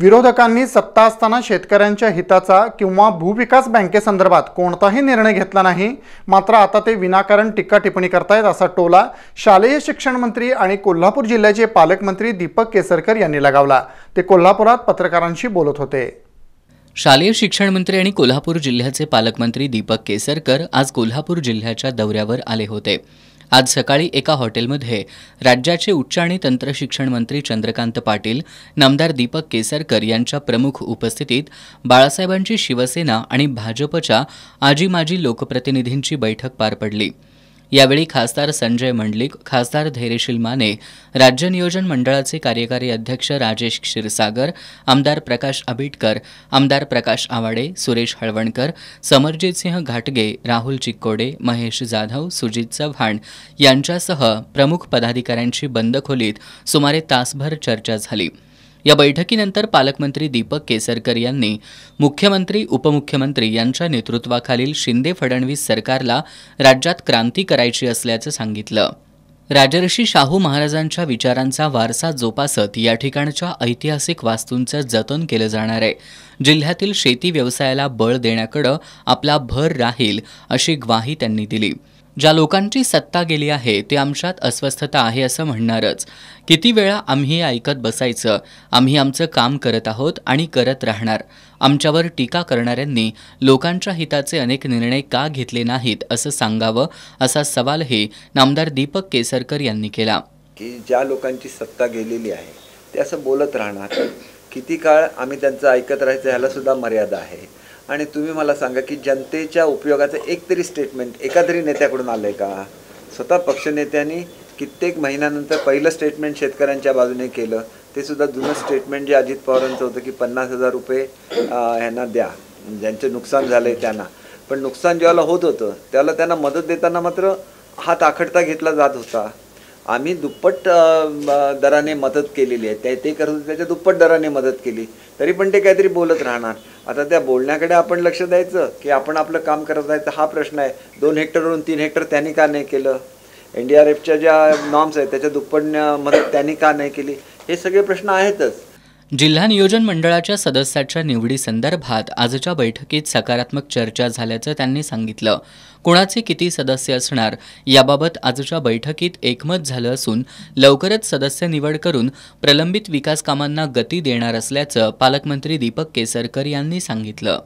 विरोधकांनी सत्ता असताना शेतकऱ्यांच्या हिताचा किंवा भूविकास बँकेसंदर्भात कोणताही निर्णय घेतला नाही मात्र आता ते विनाकारण टीका टिप्पणी करतायत असा टोला शालेय शिक्षण मंत्री आणि कोल्हापूर जिल्ह्याचे पालकमंत्री दीपक केसरकर यांनी लगावला ते कोल्हापुरात पत्रकारांशी बोलत होते शालेय शिक्षण मंत्री आणि कोल्हापूर जिल्ह्याचे पालकमंत्री दीपक केसरकर आज कोल्हापूर जिल्ह्याच्या दौऱ्यावर आले होते आज सकाळी एका हॉटेलमध्ये राज्याचे उच्च आणि तंत्रशिक्षण मंत्री चंद्रकांत पाटील नामदार दीपक केसरकर यांच्या प्रमुख उपस्थितीत बाळासाहेबांची शिवसेना आणि भाजपच्या आजी माजी लोकप्रतिनिधींची बैठक पार पडली यावेळी खासदार संजय मंडलिक खासदार धैर्यशील माने राज्य नियोजन मंडळाचे कार्यकारी अध्यक्ष राजेश क्षीरसागर आमदार प्रकाश आबिटकर आमदार प्रकाश आवाडे सुरेश हळवणकर समरजित सिंह घाटगे राहुल चिक्कोडे महेश जाधव सुजित चव्हाण यांच्यासह प्रमुख पदाधिकाऱ्यांची बंद खोलीत सुमारे तासभर चर्चा झाली या बैठकीनंतर पालकमंत्री दीपक केसरकर यांनी मुख्यमंत्री उपमुख्यमंत्री यांच्या नेतृत्वाखालील शिंदे फडणवीस सरकारला राज्यात क्रांती करायची असल्याचं सांगितलं राजर्षी शाहू महाराजांच्या विचारांचा वारसा जोपासत या ठिकाणच्या ऐतिहासिक वास्तूंचं जतन केलं जाणार आहे जिल्ह्यातील शेती व्यवसायाला बळ देण्याकडं आपला भर राहील अशी ग्वाही त्यांनी दिली ज्या लोकांची सत्ता गेली आहे ते आमच्यात अस्वस्थता आहे असं म्हणणारच किती वेळा आम्ही ऐकत बसायचं आम्ही आमचं काम करत आहोत आणि करत राहणार आमच्यावर टीका करणाऱ्यांनी लोकांच्या हिताचे अनेक निर्णय का घेतले नाहीत असं सांगावं असा सवालही नामदार दीपक केसरकर यांनी केला की ज्या लोकांची सत्ता गेलेली आहे ते असं बोलत राहणार किती काळ आम्ही त्यांचं ऐकत राहायचं ह्याला सुद्धा मर्यादा आहे आणि तुम्ही मला सांगा की जनतेच्या उपयोगाचं एक तरी स्टेटमेंट एका तरी नेत्याकडून आलं आहे का स्वतः पक्षनेत्यांनी कित्येक महिन्यानंतर पहिलं स्टेटमेंट शेतकऱ्यांच्या बाजूने केलं ते सुद्धा जुनं स्टेटमेंट जे अजित पवारांचं होतं की पन्नास हजार रुपये ह्यांना द्या ज्यांचं नुकसान झालं आहे त्यांना पण नुकसान ज्याला होत होतं त्याला त्यांना मदत देताना मात्र हात आखडता घेतला जात होता आम्ही दुप्पट दराने मदत केलेली आहे ते ते करत त्याच्या दुप्पट दराने मदत केली तरी पण ते काहीतरी बोलत राहणार आता त्या बोलण्याकडे आपण लक्ष द्यायचं की आपण आपलं काम करत जायचं हा प्रश्न आहे दोन हेक्टरवरून तीन हेक्टर त्यांनी का नाही केलं एन डी आर एफच्या ज्या नॉर्म्स आहेत त्याच्या दुप्पट मदत त्यांनी का नाही केली हे सगळे प्रश्न आहेतच जिल्हा नियोजन मंडळाच्या सदस्याच्या निवडीसंदर्भात आजच्या बैठकीत सकारात्मक चर्चा झाल्याचं त्यांनी सांगितलं कोणाचे किती सदस्य असणार याबाबत आजच्या बैठकीत एकमत झालं असून लवकरच सदस्य निवड करून प्रलंबित विकास कामांना गती देणार असल्याचं पालकमंत्री दीपक केसरकर यांनी सांगितलं